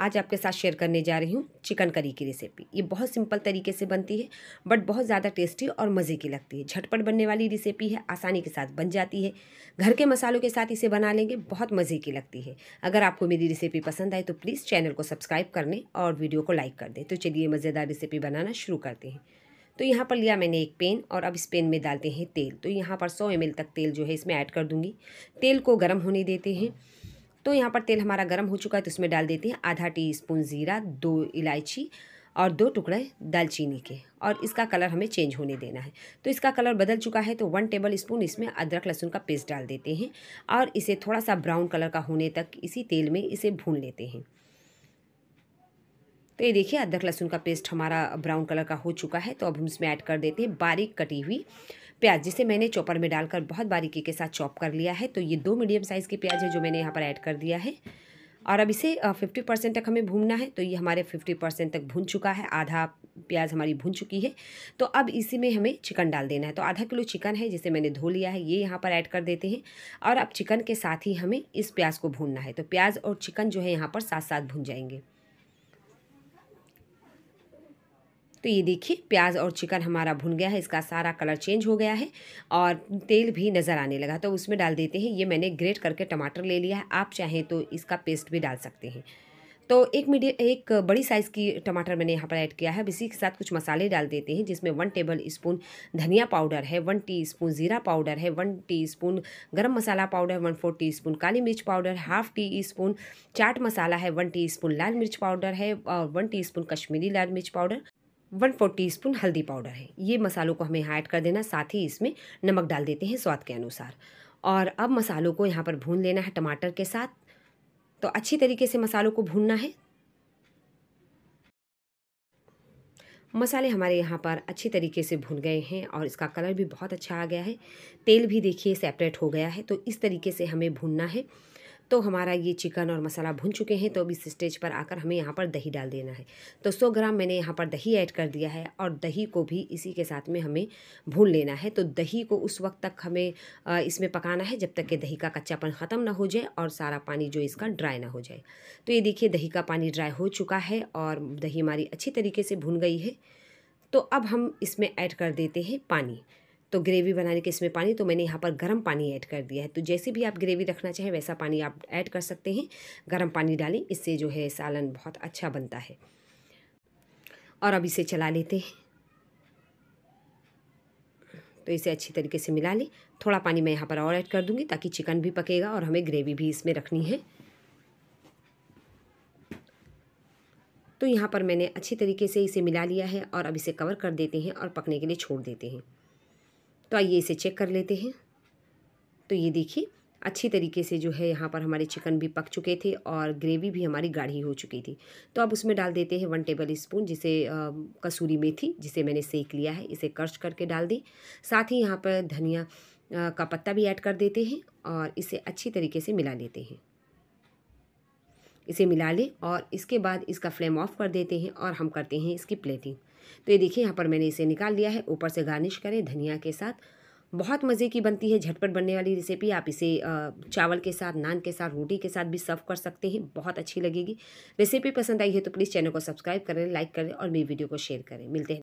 आज आपके साथ शेयर करने जा रही हूँ चिकन करी की रेसिपी ये बहुत सिंपल तरीके से बनती है बट बहुत ज़्यादा टेस्टी और मज़े की लगती है झटपट बनने वाली रेसिपी है आसानी के साथ बन जाती है घर के मसालों के साथ इसे बना लेंगे बहुत मज़े की लगती है अगर आपको मेरी रेसिपी पसंद आए तो प्लीज़ चैनल को सब्सक्राइब कर लें और वीडियो को लाइक कर दें तो चलिए मज़ेदार रेसिपी बनाना शुरू करते हैं तो यहाँ पर लिया मैंने एक पेन और अब इस पेन में डालते हैं तेल तो यहाँ पर सौ एम तक तेल जो है इसमें ऐड कर दूँगी तेल को गर्म होने देते हैं तो यहाँ पर तेल हमारा गर्म हो चुका है तो इसमें डाल देते हैं आधा टी स्पून ज़ीरा दो इलायची और दो टुकड़े दालचीनी के और इसका कलर हमें चेंज होने देना है तो इसका कलर बदल चुका है तो वन टेबल स्पून इसमें अदरक लहसुन का पेस्ट डाल देते हैं और इसे थोड़ा सा ब्राउन कलर का होने तक इसी तेल में इसे भून लेते हैं तो ये देखिए अदरक लहसुन का पेस्ट हमारा ब्राउन कलर का हो चुका है तो अब हम इसमें ऐड कर देते हैं बारीक कटी हुई प्याज जिसे मैंने चॉपर में डालकर बहुत बारीकी के साथ चॉप कर लिया है तो ये दो मीडियम साइज़ के प्याज है जो मैंने यहाँ पर ऐड कर दिया है और अब इसे फिफ्टी परसेंट तक हमें भूनना है तो ये हमारे फिफ्टी परसेंट तक भून चुका है आधा प्याज हमारी भून चुकी है तो अब इसी में हमें चिकन डाल देना है तो आधा किलो चिकन है जिसे मैंने धो लिया है ये यहाँ पर ऐड कर देते हैं और अब चिकन के साथ ही हमें इस प्याज को भूनना है तो प्याज और चिकन जो है यहाँ पर साथ साथ भून जाएंगे तो ये देखिए प्याज और चिकन हमारा भुन गया है इसका सारा कलर चेंज हो गया है और तेल भी नज़र आने लगा तो उसमें डाल देते हैं ये मैंने ग्रेट करके टमाटर ले लिया है आप चाहें तो इसका पेस्ट भी डाल सकते हैं तो एक मीडियम एक बड़ी साइज़ की टमाटर मैंने यहाँ पर ऐड किया है अब इसी के साथ कुछ मसाले डाल देते हैं जिसमें वन टेबल स्पून धनिया पाउडर है वन टीस्पून ज़ीरा पाउडर है one teaspoon garam masala powder one four teaspoon काली मिर्च powder half teaspoon chaat masala है वन टीस्पून लाल मिर्च पाउडर है और वन स्पून कश्मीरी लाल मिर्च powder one four teaspoon हल्दी पाउडर है ये मसालों को हमें यहाँ ऐड कर देना साथ ही इसमें नमक डाल देते हैं स्वाद के अनुसार और अब मसालों को यहाँ पर भून लेना है टमाटर के साथ तो अच्छी तरीके से मसालों को भूनना है मसाले हमारे यहाँ पर अच्छी तरीके से भून गए हैं और इसका कलर भी बहुत अच्छा आ गया है तेल भी देखिए सेपरेट हो गया है तो इस तरीके से हमें भूनना है तो हमारा ये चिकन और मसाला भून चुके हैं तो अब इस स्टेज पर आकर हमें यहाँ पर दही डाल देना है तो 100 ग्राम मैंने यहाँ पर दही ऐड कर दिया है और दही को भी इसी के साथ में हमें भून लेना है तो दही को उस वक्त तक हमें इसमें पकाना है जब तक कि दही का कच्चापन ख़त्म ना हो जाए और सारा पानी जो इसका ड्राई ना हो जाए तो ये देखिए दही का पानी ड्राई हो चुका है और दही हमारी अच्छी तरीके से भून गई है तो अब हम इसमें ऐड कर देते हैं पानी तो ग्रेवी बनाने के इसमें पानी तो मैंने यहाँ पर गर्म पानी ऐड कर दिया है तो जैसे भी आप ग्रेवी रखना चाहें वैसा पानी आप ऐड कर सकते हैं गर्म पानी डालें इससे जो है सालन बहुत अच्छा बनता है और अब इसे चला लेते हैं तो इसे अच्छी तरीके से मिला लें थोड़ा पानी मैं यहाँ पर और ऐड कर दूँगी ताकि चिकन भी पकेगा और हमें ग्रेवी भी इसमें रखनी है तो यहाँ पर मैंने अच्छी तरीके से इसे मिला लिया है और अब इसे कवर कर देते हैं और पकने के लिए छोड़ देते हैं तो आइए इसे चेक कर लेते हैं तो ये देखिए अच्छी तरीके से जो है यहाँ पर हमारे चिकन भी पक चुके थे और ग्रेवी भी हमारी गाढ़ी हो चुकी थी तो अब उसमें डाल देते हैं वन टेबल स्पून जिसे कसूरी मेथी जिसे मैंने सेक लिया है इसे कर्च करके डाल दें साथ ही यहाँ पर धनिया का पत्ता भी ऐड कर देते हैं और इसे अच्छी तरीके से मिला लेते हैं इसे मिला लें और इसके बाद इसका फ्लेम ऑफ कर देते हैं और हम करते हैं इसकी प्लेटिंग तो ये देखिए यहाँ पर मैंने इसे निकाल लिया है ऊपर से गार्निश करें धनिया के साथ बहुत मज़े की बनती है झटपट बनने वाली रेसिपी आप इसे चावल के साथ नान के साथ रोटी के साथ भी सर्व कर सकते हैं बहुत अच्छी लगेगी रेसिपी पसंद आई है तो प्लीज़ चैनल को सब्सक्राइब करें लाइक करें और मेरी वीडियो को शेयर करें मिलते हैं